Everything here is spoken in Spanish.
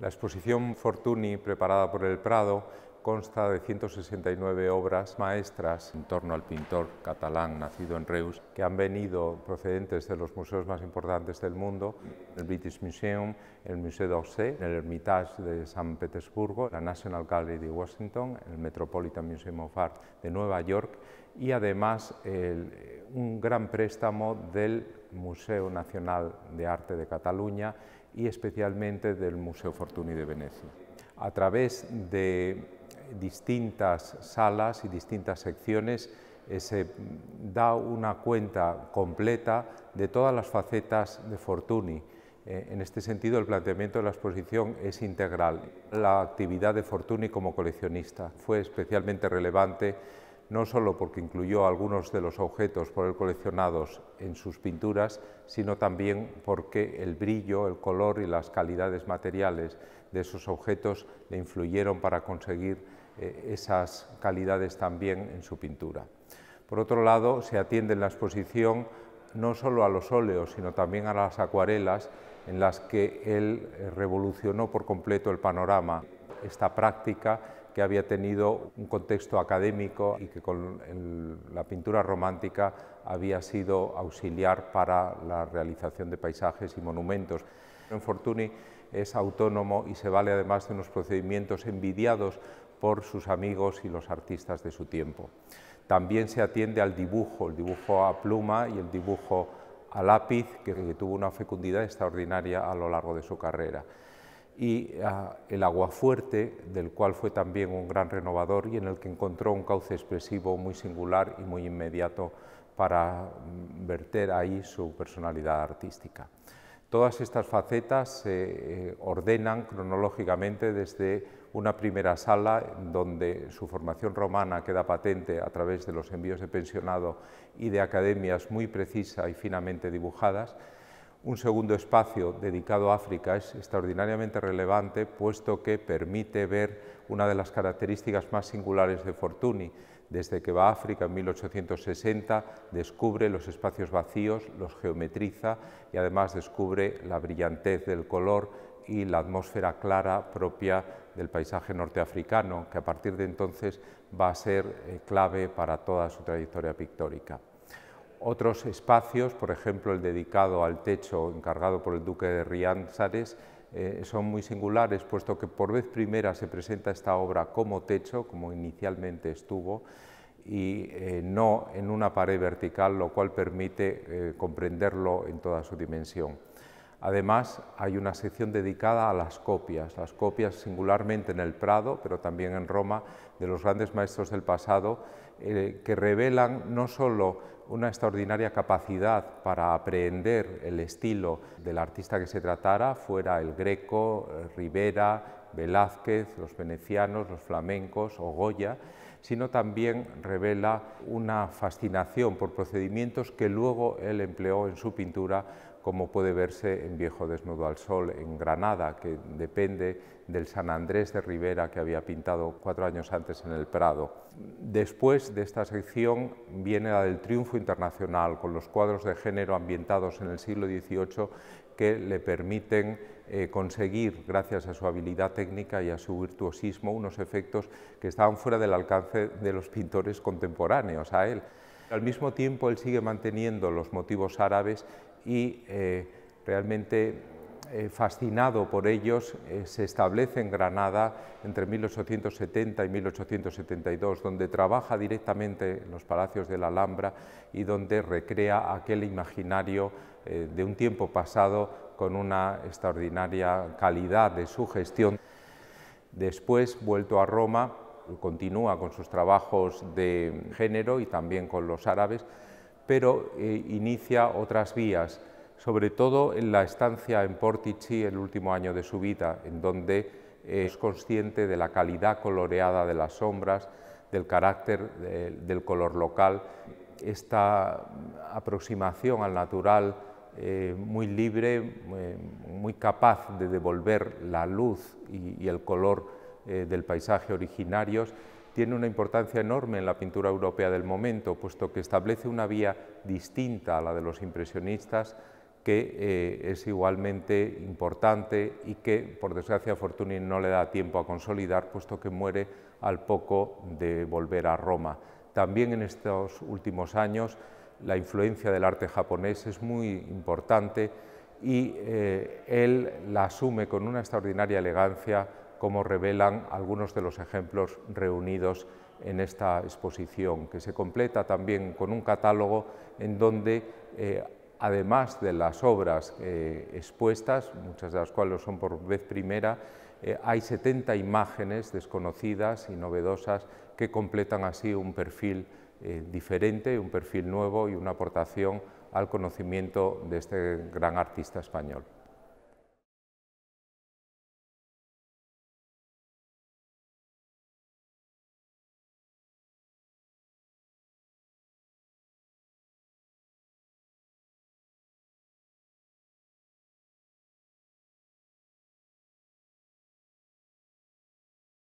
La exposición Fortuny, preparada por el Prado, consta de 169 obras maestras en torno al pintor catalán nacido en Reus, que han venido procedentes de los museos más importantes del mundo, el British Museum, el Museo d'Orsay, el Hermitage de San Petersburgo, la National Gallery de Washington, el Metropolitan Museum of Art de Nueva York y además un gran préstamo del Museo Nacional de Arte de Cataluña y especialmente del Museo Fortuny de Venecia. A través de distintas salas y distintas secciones eh, se da una cuenta completa de todas las facetas de Fortuny. Eh, en este sentido, el planteamiento de la exposición es integral. La actividad de Fortuny como coleccionista fue especialmente relevante no solo porque incluyó algunos de los objetos por él coleccionados en sus pinturas, sino también porque el brillo, el color y las calidades materiales de esos objetos le influyeron para conseguir eh, esas calidades también en su pintura. Por otro lado, se atiende en la exposición no solo a los óleos, sino también a las acuarelas, en las que él eh, revolucionó por completo el panorama. Esta práctica que había tenido un contexto académico y que con la pintura romántica había sido auxiliar para la realización de paisajes y monumentos. En Fortuny es autónomo y se vale además de unos procedimientos envidiados por sus amigos y los artistas de su tiempo. También se atiende al dibujo, el dibujo a pluma y el dibujo a lápiz, que tuvo una fecundidad extraordinaria a lo largo de su carrera y ah, el Aguafuerte, del cual fue también un gran renovador y en el que encontró un cauce expresivo muy singular y muy inmediato para mm, verter ahí su personalidad artística. Todas estas facetas se eh, ordenan cronológicamente desde una primera sala donde su formación romana queda patente a través de los envíos de pensionado y de academias muy precisa y finamente dibujadas, un segundo espacio dedicado a África es extraordinariamente relevante, puesto que permite ver una de las características más singulares de Fortuny. Desde que va a África en 1860, descubre los espacios vacíos, los geometriza y además descubre la brillantez del color y la atmósfera clara propia del paisaje norteafricano, que a partir de entonces va a ser eh, clave para toda su trayectoria pictórica. Otros espacios, por ejemplo el dedicado al techo encargado por el duque de Rianzares, eh, son muy singulares, puesto que por vez primera se presenta esta obra como techo, como inicialmente estuvo, y eh, no en una pared vertical, lo cual permite eh, comprenderlo en toda su dimensión. Además, hay una sección dedicada a las copias, las copias singularmente en el Prado, pero también en Roma, de los grandes maestros del pasado, eh, que revelan no solo una extraordinaria capacidad para aprender el estilo del artista que se tratara, fuera el greco, eh, Rivera, Velázquez, los venecianos, los flamencos o Goya, sino también revela una fascinación por procedimientos que luego él empleó en su pintura como puede verse en Viejo Desnudo al Sol, en Granada, que depende del San Andrés de Rivera que había pintado cuatro años antes en el Prado. Después de esta sección viene la del triunfo internacional, con los cuadros de género ambientados en el siglo XVIII que le permiten eh, conseguir, gracias a su habilidad técnica y a su virtuosismo, unos efectos que estaban fuera del alcance de los pintores contemporáneos a él. Al mismo tiempo, él sigue manteniendo los motivos árabes y eh, realmente eh, fascinado por ellos, eh, se establece en Granada entre 1870 y 1872, donde trabaja directamente en los palacios de la Alhambra y donde recrea aquel imaginario de un tiempo pasado con una extraordinaria calidad de su gestión. Después, vuelto a Roma, continúa con sus trabajos de género y también con los árabes, pero eh, inicia otras vías, sobre todo en la estancia en Portici el último año de su vida, en donde es consciente de la calidad coloreada de las sombras, del carácter del color local, esta aproximación al natural eh, muy libre, eh, muy capaz de devolver la luz y el color eh, del paisaje originarios, tiene una importancia enorme en la pintura europea del momento, puesto que establece una vía distinta a la de los impresionistas que eh, es igualmente importante y que, por desgracia, Fortuny no le da tiempo a consolidar, puesto que muere al poco de volver a Roma. También en estos últimos años la influencia del arte japonés es muy importante y eh, él la asume con una extraordinaria elegancia como revelan algunos de los ejemplos reunidos en esta exposición, que se completa también con un catálogo en donde, eh, además de las obras eh, expuestas, muchas de las cuales son por vez primera, eh, hay 70 imágenes desconocidas y novedosas que completan así un perfil diferente, un perfil nuevo y una aportación al conocimiento de este gran artista español.